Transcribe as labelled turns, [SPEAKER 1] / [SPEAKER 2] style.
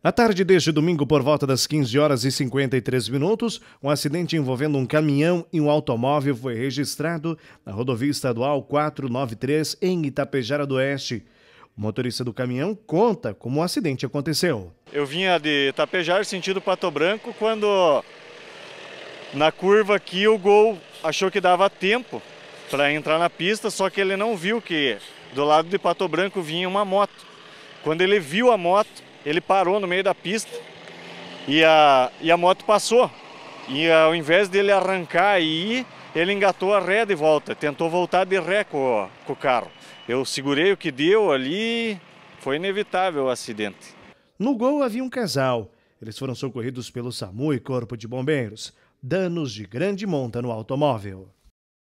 [SPEAKER 1] Na tarde deste domingo, por volta das 15 horas e 53 minutos, um acidente envolvendo um caminhão e um automóvel foi registrado na rodovia estadual 493 em Itapejara do Oeste. O motorista do caminhão conta como o acidente aconteceu.
[SPEAKER 2] Eu vinha de Itapejara sentido Pato Branco quando na curva aqui o gol achou que dava tempo para entrar na pista, só que ele não viu que do lado de Pato Branco vinha uma moto. Quando ele viu a moto, ele parou no meio da pista e a, e a moto passou. E ao invés dele arrancar e ir, ele engatou a ré de volta, tentou voltar de ré com, com o carro. Eu segurei o que deu ali, foi inevitável o acidente.
[SPEAKER 1] No gol havia um casal. Eles foram socorridos pelo SAMU e Corpo de Bombeiros. Danos de grande monta no automóvel.